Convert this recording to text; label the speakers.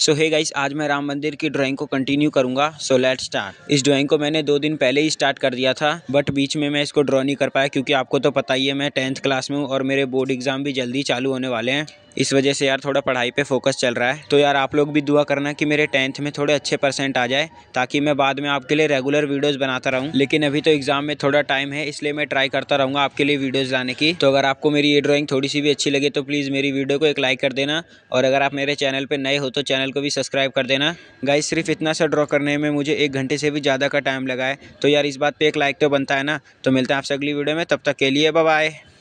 Speaker 1: सो hey guys आज मैं राम मंदिर की ड्राइंग को कंटिन्यू करूंगा सो लेट स्टार्ट इस ड्राइंग को मैंने दो दिन पहले ही स्टार्ट कर दिया था बट बीच में मैं इसको ड्रॉ नहीं कर पाया क्योंकि आपको तो पता ही है मैं टेंथ क्लास में हूँ और मेरे बोर्ड एग्जाम भी जल्दी चालू होने वाले हैं इस वजह से यार थोड़ा पढ़ाई पे फोकस चल रहा है तो यार आप लोग भी दुआ करना कि मेरे टेंथ में थोड़े अच्छे परसेंट आ जाए ताकि मैं बाद में आपके लिए रेगुलर वीडियोस बनाता रहूं लेकिन अभी तो एग्जाम में थोड़ा टाइम है इसलिए मैं ट्राई करता रहूंगा आपके लिए वीडियोस लाने की तो अगर आपको मेरी ये ड्रॉइंग थोड़ी सी भी अच्छी लगे तो प्लीज़ मेरी वीडियो को एक लाइक कर देना और अगर आप मेरे चैनल पर नए हो तो चैनल को भी सब्सक्राइब कर देना गाइज सिर्फ इतना सा ड्रॉ करने में मुझे एक घंटे से भी ज़्यादा का टाइम लगा है तो यार इस बात पर एक लाइक तो बनता है ना तो मिलते हैं आपसे अगली वीडियो में तब तक के लिए बाय